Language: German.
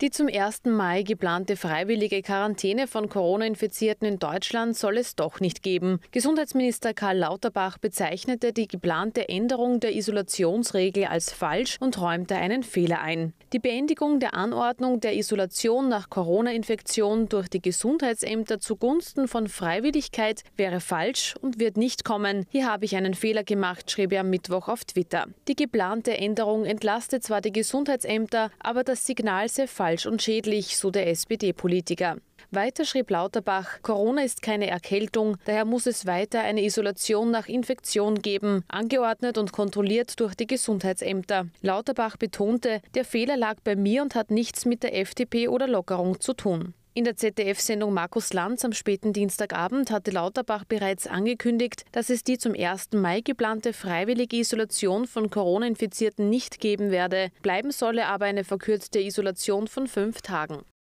Die zum 1. Mai geplante freiwillige Quarantäne von Corona-Infizierten in Deutschland soll es doch nicht geben. Gesundheitsminister Karl Lauterbach bezeichnete die geplante Änderung der Isolationsregel als falsch und räumte einen Fehler ein. Die Beendigung der Anordnung der Isolation nach Corona-Infektion durch die Gesundheitsämter zugunsten von Freiwilligkeit wäre falsch und wird nicht kommen. Hier habe ich einen Fehler gemacht, schrieb er am Mittwoch auf Twitter. Die geplante Änderung entlastet zwar die Gesundheitsämter, aber das Signal sei falsch falsch und schädlich, so der SPD-Politiker. Weiter schrieb Lauterbach, Corona ist keine Erkältung, daher muss es weiter eine Isolation nach Infektion geben, angeordnet und kontrolliert durch die Gesundheitsämter. Lauterbach betonte, der Fehler lag bei mir und hat nichts mit der FDP oder Lockerung zu tun. In der ZDF-Sendung Markus Lanz am späten Dienstagabend hatte Lauterbach bereits angekündigt, dass es die zum 1. Mai geplante freiwillige Isolation von Corona-Infizierten nicht geben werde. Bleiben solle aber eine verkürzte Isolation von fünf Tagen.